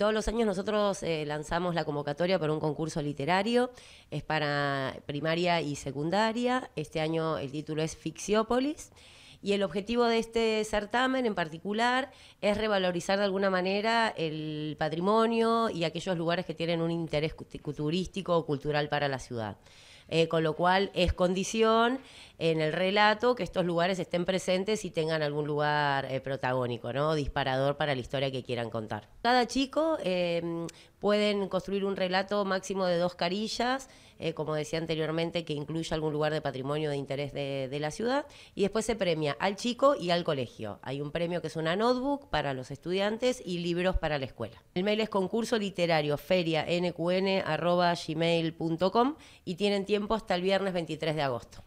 todos los años nosotros eh, lanzamos la convocatoria para un concurso literario. Es para primaria y secundaria. Este año el título es Fixiópolis. Y el objetivo de este certamen en particular es revalorizar de alguna manera el patrimonio y aquellos lugares que tienen un interés turístico o cultural para la ciudad. Eh, con lo cual es condición en el relato que estos lugares estén presentes y tengan algún lugar eh, protagónico, ¿no? Disparador para la historia que quieran contar. Cada chico puede eh, pueden construir un relato máximo de dos carillas, como decía anteriormente, que incluya algún lugar de patrimonio de interés de, la ciudad, y después se premia al chico y al colegio. Hay un premio que es una notebook para los estudiantes y libros para la escuela. El mail es concurso literario feria nqn, y tienen tiempo hasta el viernes 23 de agosto.